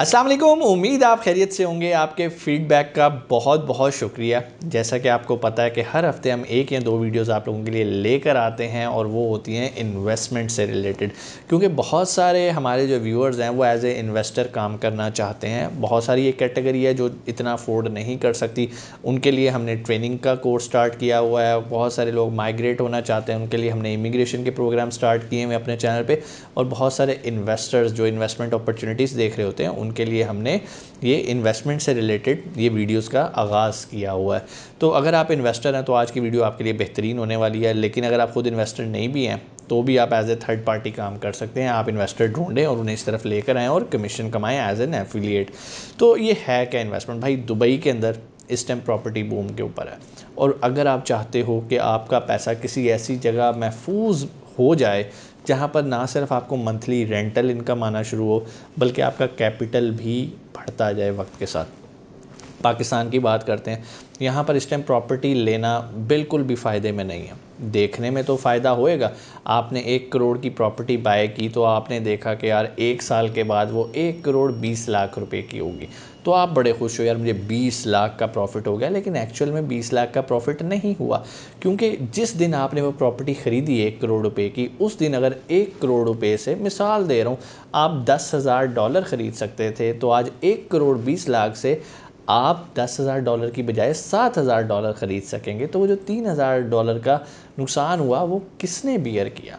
असलकुम उम्मीद आप खैरियत से होंगे आपके फ़ीडबैक का बहुत बहुत शुक्रिया जैसा कि आपको पता है कि हर हफ्ते हम एक या दो वीडियोस आप लोगों के लिए लेकर आते हैं और वो होती हैं इन्वेस्टमेंट से रिलेटेड क्योंकि बहुत सारे हमारे जो व्यूअर्स हैं वो एज ए इन्वेस्टर काम करना चाहते हैं बहुत सारी ये कैटेगरी है जो इतना अफोर्ड नहीं कर सकती उनके लिए हमने ट्रेनिंग का कोर्स स्टार्ट किया हुआ है बहुत सारे लोग माइग्रेट होना चाहते हैं उनके लिए हमने इमिग्रेशन के प्रोग्राम स्टार्ट किए हुए अपने चैनल पर और बहुत सारे इन्वेस्टर्स जो इन्वेस्टमेंट अपॉर्चुनिटीज़ देख रहे होते हैं उनके लिए हमने ये इन्वेस्टमेंट से रिलेटेड ये वीडियोस का आगाज़ किया हुआ है तो अगर आप इन्वेस्टर हैं तो आज की वीडियो आपके लिए बेहतरीन होने वाली है लेकिन अगर आप खुद इन्वेस्टर नहीं भी हैं तो भी आप एज ए थर्ड पार्टी काम कर सकते हैं आप इन्वेस्टर ढूंढें और उन्हें इस तरफ लेकर आएँ और कमीशन कमाएँ एज एन एफिलिएट तो ये है क्या इन्वेस्टमेंट भाई दुबई के अंदर इस टाइम प्रॉपर्टी बूम के ऊपर है और अगर आप चाहते हो कि आपका पैसा किसी ऐसी जगह महफूज हो जाए जहाँ पर ना सिर्फ आपको मंथली रेंटल इनकम आना शुरू हो बल्कि आपका कैपिटल भी बढ़ता जाए वक्त के साथ पाकिस्तान की बात करते हैं यहाँ पर इस टाइम प्रॉपर्टी लेना बिल्कुल भी फ़ायदे में नहीं है देखने में तो फ़ायदा होएगा आपने एक करोड़ की प्रॉपर्टी बाय की तो आपने देखा कि यार एक साल के बाद वो एक करोड़ बीस लाख रुपए की होगी तो आप बड़े खुश हो यार मुझे बीस लाख का प्रॉफिट हो गया लेकिन एक्चुअल में बीस लाख का प्रॉफिट नहीं हुआ क्योंकि जिस दिन आपने वो प्रॉपर्टी ख़रीदी एक करोड़ रुपये की उस दिन अगर एक करोड़ रुपये से मिसाल दे रहा हूँ आप दस हज़ार डॉलर ख़रीद सकते थे तो आज एक करोड़ बीस लाख से आप दस हज़ार डॉलर की बजाय सात हज़ार डॉलर ख़रीद सकेंगे तो वो जो तीन हज़ार डॉलर का नुकसान हुआ वो किसने बियर किया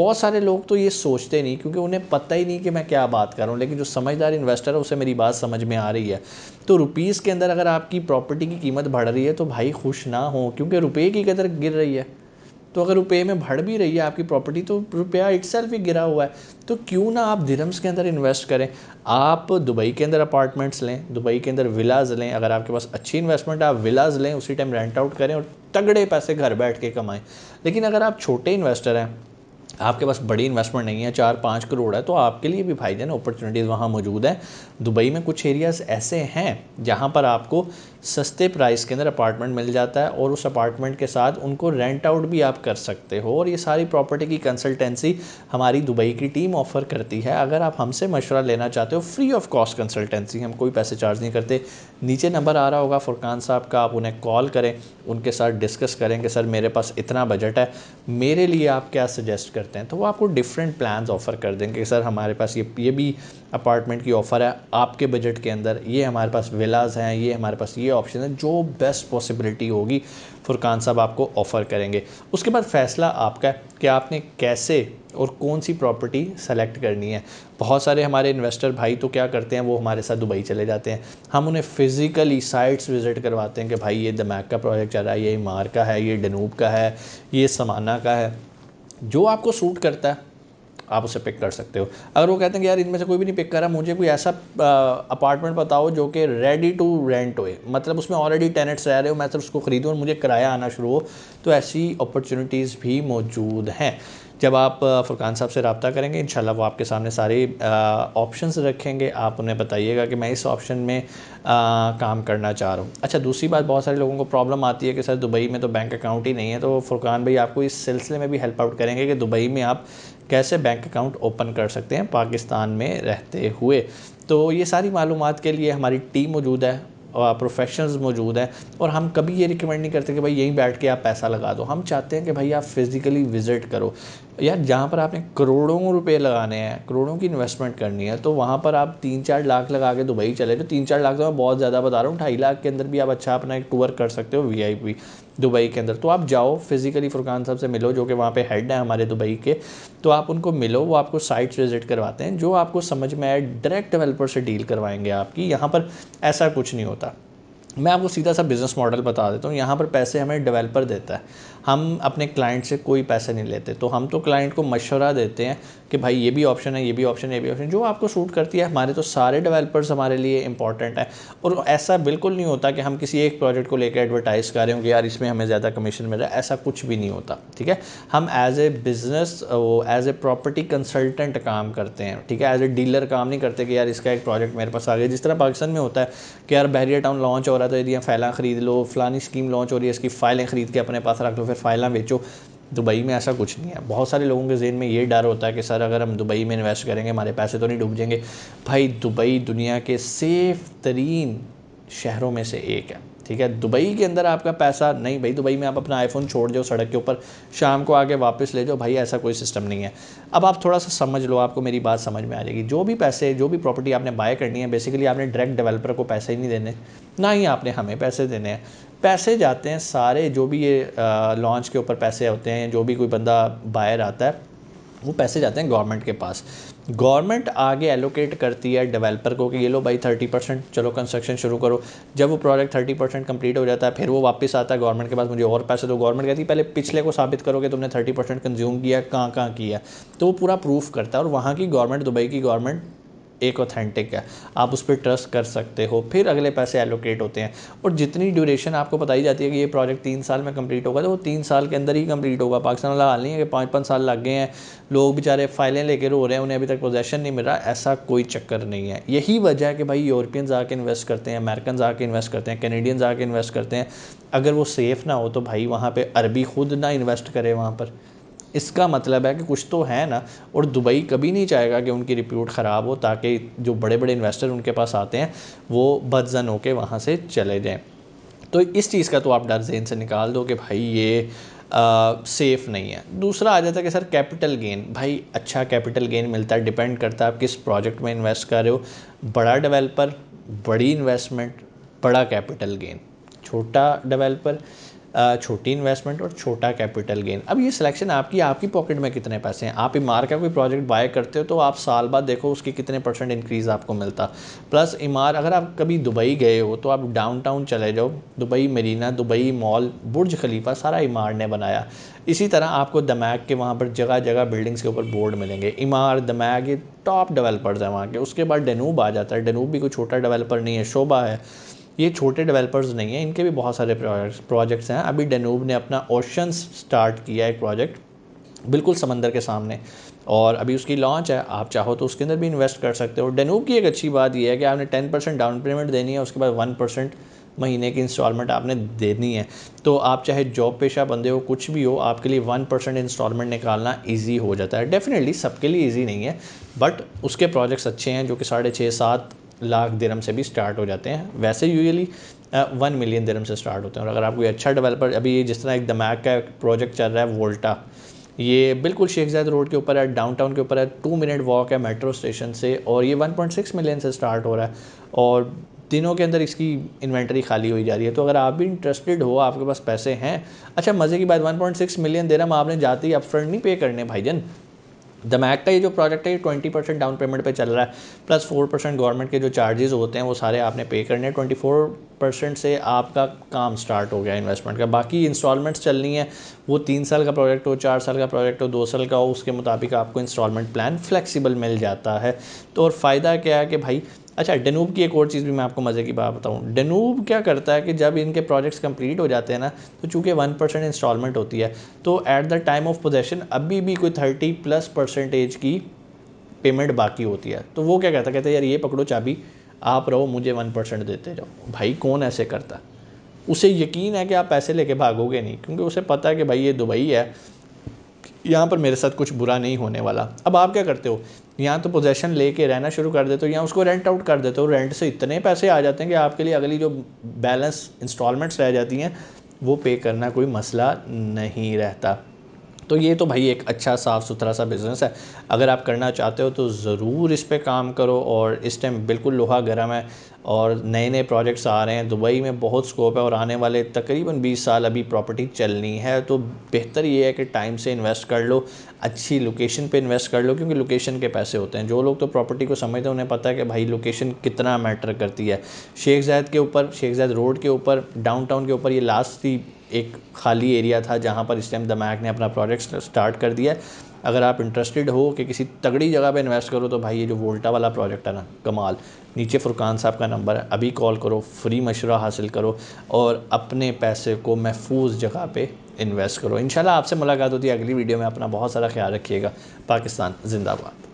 बहुत सारे लोग तो ये सोचते नहीं क्योंकि उन्हें पता ही नहीं कि मैं क्या बात कर रहा हूँ लेकिन जो समझदार इन्वेस्टर है उसे मेरी बात समझ में आ रही है तो रुपीस के अंदर अगर आपकी प्रॉपर्टी की कीमत बढ़ रही है तो भाई खुश ना हो क्योंकि रुपये की कदर गिर रही है तो अगर रुपये में बढ़ भी रही है आपकी प्रॉपर्टी तो रुपया इट्सल्फ ही गिरा हुआ है तो क्यों ना आप धीरम्स के अंदर इन्वेस्ट करें आप दुबई के अंदर अपार्टमेंट्स लें दुबई के अंदर विलाज लें अगर आपके पास अच्छी इन्वेस्टमेंट है आप विलाज लें उसी टाइम रेंट आउट करें और तगड़े पैसे घर बैठ के कमाएं लेकिन अगर आप छोटे इन्वेस्टर हैं आपके पास बड़ी इन्वेस्टमेंट नहीं है चार पाँच करोड़ है तो आपके लिए भी फायदे जान अपॉर्चुनिटीज़ वहाँ मौजूद हैं दुबई में कुछ एरियाज़ ऐसे हैं जहाँ पर आपको सस्ते प्राइस के अंदर अपार्टमेंट मिल जाता है और उस अपार्टमेंट के साथ उनको रेंट आउट भी आप कर सकते हो और ये सारी प्रॉपर्टी की कंसल्टेंसी हमारी दुबई की टीम ऑफ़र करती है अगर आप हमसे मशवरा लेना चाहते हो फ्री ऑफ कॉस्ट कंसल्टेंसी हम कोई पैसे चार्ज नहीं करते नीचे नंबर आ रहा होगा फुरकान साहब का आप उन्हें कॉल करें उनके साथ डिस्कस करें कि सर मेरे पास इतना बजट है मेरे लिए आप क्या सजेस्ट करते हैं तो वो आपको डिफरेंट प्लान ऑफ़र कर देंगे सर हमारे पास ये ये भी अपार्टमेंट की ऑफ़र है आपके बजट के अंदर ये हमारे पास विलाज़ हैं ये हमारे पास ये ऑप्शन है जो बेस्ट पॉसिबिलिटी होगी फुरकान साहब आपको ऑफ़र करेंगे उसके बाद फ़ैसला आपका है कि आपने कैसे और कौन सी प्रॉपर्टी सेलेक्ट करनी है बहुत सारे हमारे इन्वेस्टर भाई तो क्या करते हैं वो हमारे साथ दुबई चले जाते हैं हम उन्हें फ़िज़िकली साइट्स विज़िट करवाते हैं कि भाई ये दमैक का प्रोजेक्ट चल रहा है ये इमार का है ये डनूब का है ये समाना का है जो आपको सूट करता है आप उसे पिक कर सकते हो अगर वो कहते हैं कि यार इनमें से कोई भी नहीं पिक करा मुझे कोई ऐसा अपार्टमेंट बताओ जो कि रेडी टू रेंट होए मतलब उसमें ऑलरेडी टेनेंट्स रह रहे हो मैं सिर्फ उसको ख़रीदूँ और मुझे किराया आना शुरू हो तो ऐसी अपॉर्चुनिटीज़ भी मौजूद हैं जब आप फुरकान साहब से रबता करेंगे इन वो आपके सामने सारे ऑप्शन रखेंगे आप उन्हें बताइएगा कि मैं इस ऑप्शन में आ, काम करना चाह रहा हूँ अच्छा दूसरी बात बहुत सारे लोगों को प्रॉब्लम आती है कि सर दुबई में तो बैंक अकाउंट ही नहीं है तो फुरकान भाई आपको इस सिलसिले में भी हेल्प आउट करेंगे कि दुबई में आप कैसे बैंक अकाउंट ओपन कर सकते हैं पाकिस्तान में रहते हुए तो ये सारी मालूम के लिए हमारी टीम मौजूद है प्रोफेशनल्स मौजूद हैं और हम कभी ये रिकमेंड नहीं करते कि भाई यहीं बैठ के आप पैसा लगा दो हम चाहते हैं कि भाई आप फिज़िकली विज़िट करो या जहाँ पर आपने करोड़ों रुपए लगाने हैं करोड़ों की इन्वेस्टमेंट करनी है तो वहाँ पर आप तीन चार लाख लगा के दुबई चले जाओ तीन चार लाख तो मैं बहुत ज़्यादा बता रहा हूँ ढाई लाख के अंदर भी आप अच्छा अपना एक टूर कर सकते हो वी दुबई के अंदर तो आप जाओ फिज़िकली फ़ुरकान साहब से मिलो जो कि वहाँ पे हेड है हमारे दुबई के तो आप उनको मिलो वो आपको साइट्स विज़िट करवाते हैं जो आपको समझ में आए डायरेक्ट डेवलपर से डील करवाएंगे आपकी यहाँ पर ऐसा कुछ नहीं होता मैं आपको सीधा सा बिज़नेस मॉडल बता देता हूँ यहाँ पर पैसे हमें डेवलपर देता है हम अपने क्लाइंट से कोई पैसे नहीं लेते तो हम तो क्लाइंट को मशवरा देते हैं कि भाई ये भी ऑप्शन है ये भी ऑप्शन है ये भी ऑप्शन जो आपको सूट करती है हमारे तो सारे डेवलपर्स हमारे लिए इंपॉर्टेंट हैं और ऐसा बिल्कुल नहीं होता कि हम किसी एक प्रोजेक्ट को लेकर एडवर्टाइज़ कर रहे कि यार इसमें हमें ज़्यादा कमीशन मिल रहा है ऐसा कुछ भी नहीं होता ठीक है हम एज ए बिज़नेस वो एज ए प्रॉपर्टी कंसल्टेंट काम करते हैं ठीक है एज ए डीलर काम नहीं करते कि यार इसका एक प्रोजेक्ट मेरे पास आ गया जिस तरह पाकिस्तान में होता है कि यार बहरिया टाउन लॉन्च हो रहा था यदि फैला ख़रीद लो फलानी स्कीम लॉन्च हो रही है इसकी फ़ाइलें ख़रीद के अपने पास रख लो फिर फाइलें बेचो दुबई में ऐसा कुछ नहीं है बहुत सारे लोगों के जेन में ये डर होता है कि सर अगर हम दुबई में इन्वेस्ट करेंगे हमारे पैसे तो नहीं डूब जाएंगे भाई दुबई दुनिया के सेफ तरीन शहरों में से एक है ठीक है दुबई के अंदर आपका पैसा नहीं भाई दुबई में आप अपना आईफोन छोड़ दो सड़क के ऊपर शाम को आके वापस ले जाओ भाई ऐसा कोई सिस्टम नहीं है अब आप थोड़ा सा समझ लो आपको मेरी बात समझ में आ जाएगी जो भी पैसे जो भी प्रॉपर्टी आपने बाय करनी है बेसिकली आपने डायरेक्ट डेवलपर को पैसे ही नहीं देने ना ही आपने हमें पैसे देने हैं पैसे जाते हैं सारे जो भी ये लॉन्च के ऊपर पैसे होते हैं जो भी कोई बंदा बायर आता है वो पैसे जाते हैं गवर्नमेंट के पास गवर्नमेंट आगे एलोकेट करती है डेवलपर को कि ये लो भाई थर्टी परसेंट चलो कंस्ट्रक्शन शुरू करो जब वो प्रोजेक्ट थर्टी परसेंट कंप्लीट हो जाता है फिर वो वापस आता है गवर्नमेंट के पास मुझे और पैसे दो गवर्नमेंट कहती है पहले पिछले को साबित करो कि तुमने थर्टी परसेंट कंज्यूम किया कहाँ कहाँ किया तो वो पूरा प्रूफ करता है और वहाँ की गवर्नमेंट दुबई की गवर्नमेंट एक ऑथेंटिक है आप उस पर ट्रस्ट कर सकते हो फिर अगले पैसे एलोकेट होते हैं और जितनी ड्यूरेशन आपको बताई जाती है कि ये प्रोजेक्ट तीन साल में कंप्लीट होगा तो वो तीन साल के अंदर ही कंप्लीट होगा पाकिस्तान वाला हाल नहीं है कि पाँच पाँच साल लग गए हैं लोग बेचारे फाइलें लेकर रो रहे हैं उन्हें अभी तक पोजेशन नहीं मिल रहा ऐसा कोई चक्कर नहीं है यही वजह है कि भाई यूरोपियन आके इन्वेस्ट करते हैं अमेरिकन आके इन्वेस्ट करते हैं कैनेडियन आके इन्वेस्ट करते हैं अगर वो सेफ़ ना हो तो भाई वहाँ पर अरबी खुद ना इन्वेस्ट करे वहाँ पर इसका मतलब है कि कुछ तो है ना और दुबई कभी नहीं चाहेगा कि उनकी रिप्यूट ख़राब हो ताकि जो बड़े बड़े इन्वेस्टर उनके पास आते हैं वो बदजन होकर वहाँ से चले जाएँ तो इस चीज़ का तो आप डर जेन से निकाल दो कि भाई ये सेफ़ नहीं है दूसरा आ जाता है कि सर कैपिटल गेन भाई अच्छा कैपिटल गेन मिलता है डिपेंड करता है आप किस प्रोजेक्ट में इन्वेस्ट कर रहे हो बड़ा डेवलपर बड़ी इन्वेस्टमेंट बड़ा कैपिटल गेन छोटा डेवलपर छोटी इन्वेस्टमेंट और छोटा कैपिटल गेन अब ये सिलेक्शन आपकी आपकी पॉकेट में कितने पैसे हैं आप इमार का कोई प्रोजेक्ट बाय करते हो तो आप साल बाद देखो उसकी कितने परसेंट इंक्रीज़ आपको मिलता प्लस इमार अगर आप कभी दुबई गए हो तो आप डाउनटाउन चले जाओ Dubai Marina Dubai Mall Burj Khalifa सारा इमार ने बनाया इसी तरह आपको दमैक के वहाँ पर जगह जगह बिल्डिंग्स के ऊपर बोर्ड मिलेंगे इमार दमैक ये टॉप डेवलपर्स हैं वहाँ के उसके बाद डेनूब आ जाता है डेनूब भी कोई छोटा डेवलपर नहीं है शोभा है ये छोटे डेवलपर्स नहीं हैं इनके भी बहुत सारे प्रोजेक्ट्स हैं अभी डेनूब ने अपना ओशंस स्टार्ट किया है एक प्रोजेक्ट बिल्कुल समंदर के सामने और अभी उसकी लॉन्च है आप चाहो तो उसके अंदर भी इन्वेस्ट कर सकते हो डेनूब की एक अच्छी बात यह है कि आपने टेन परसेंट डाउन पेमेंट देनी है उसके बाद वन परसेंट महीने की इंस्टॉलमेंट आपने देनी है तो आप चाहे जॉब पेशा बंदे हो कुछ भी हो आपके लिए वन परसेंट इंस्टॉलमेंट निकालना ईजी हो जाता है डेफिनेटली सबके लिए ईजी नहीं है बट उसके प्रोजेक्ट्स अच्छे हैं जो कि साढ़े छः सात लाख दिरम से भी स्टार्ट हो जाते हैं वैसे यूजली वन मिलियन दिरम से स्टार्ट होते हैं और अगर आप कोई अच्छा डेवलपर अभी जिस तरह एक दमाग का प्रोजेक्ट चल रहा है वोल्टा ये बिल्कुल शेख जैद रोड के ऊपर है डाउनटाउन के ऊपर है टू मिनट वॉक है मेट्रो स्टेशन से और ये 1.6 मिलियन से स्टार्ट हो रहा है और दिनों के अंदर इसकी इन्वेंटरी खाली हुई जा रही है तो अगर आप भी इंटरेस्टेड हो आपके पास पैसे हैं अच्छा मज़े की बात 1.6 मिलियन देरम आपने जाते ही अपफ्रंट नहीं पे करने भाईजन द मैक का ये जो प्रोजेक्ट है ये ट्वेंटी परसेंट डाउन पेमेंट पे चल रहा है प्लस फोर परसेंट गवर्नमेंट के जो चार्जेस होते हैं वो सारे आपने पे करने हैं ट्वेंटी फोर परसेंट से आपका काम स्टार्ट हो गया इन्वेस्टमेंट का बाकी इंस्टॉलमेंट्स चलनी है वो तीन साल का प्रोजेक्ट हो चार साल का प्रोजेक्ट हो दो साल का हो उसके मुताबिक आपको इंस्टॉलमेंट प्लान फ्लेक्सीबल मिल जाता है तो और फ़ायदा क्या है कि भाई अच्छा डेनूब की एक और चीज़ भी मैं आपको मज़े की बात बताऊँ डेनूब क्या करता है कि जब इनके प्रोजेक्ट्स कंप्लीट हो जाते हैं ना तो चूँकि वन परसेंट इंस्टॉलमेंट होती है तो at the time of possession अभी भी कोई थर्टी प्लस परसेंटेज की पेमेंट बाकी होती है तो वो क्या कहता कहते हैं यार ये पकड़ो चाबी आप रहो मुझे वन परसेंट देते जाओ भाई कौन ऐसे करता उसे यकीन है कि आप पैसे लेके भागोगे नहीं क्योंकि उसे पता है कि भाई ये दुबई है यहाँ पर मेरे साथ कुछ बुरा नहीं होने वाला अब आप क्या करते हो यहाँ तो पोजेशन लेके रहना शुरू कर देते हो या उसको रेंट आउट कर देते हो रेंट से इतने पैसे आ जाते हैं कि आपके लिए अगली जो बैलेंस इंस्टॉलमेंट्स रह जाती हैं वो पे करना कोई मसला नहीं रहता तो ये तो भाई एक अच्छा साफ़ सुथरा सा बिज़नेस है अगर आप करना चाहते हो तो ज़रूर इस पर काम करो और इस टाइम बिल्कुल लोहा गर्म है और नए नए प्रोजेक्ट्स आ रहे हैं दुबई में बहुत स्कोप है और आने वाले तकरीबन 20 साल अभी प्रॉपर्टी चलनी है तो बेहतर ये है कि टाइम से इन्वेस्ट कर लो अच्छी लोकेशन पे इन्वेस्ट कर लो क्योंकि लोकेशन के पैसे होते हैं जो लोग तो प्रॉपर्टी को समझते हैं उन्हें पता है कि भाई लोकेशन कितना मैटर करती है शेख जैद के ऊपर शेख जैद रोड के ऊपर डाउन के ऊपर ये लास्ट ही एक खाली एरिया था जहाँ पर इस टाइम द मैक ने अपना प्रोजेक्ट स्टार्ट कर दिया है अगर आप इंटरेस्टेड हो कि किसी तगड़ी जगह पे इन्वेस्ट करो तो भाई ये जो वोल्टा वाला प्रोजेक्ट है ना कमाल नीचे फुरकान साहब का नंबर है अभी कॉल करो फ्री मशवरा हासिल करो और अपने पैसे को महफूज जगह पे इन्वेस्ट करो इन आपसे मुलाकात होती है अगली वीडियो में अपना बहुत सारा ख्याल रखिएगा पाकिस्तान जिंदाबाद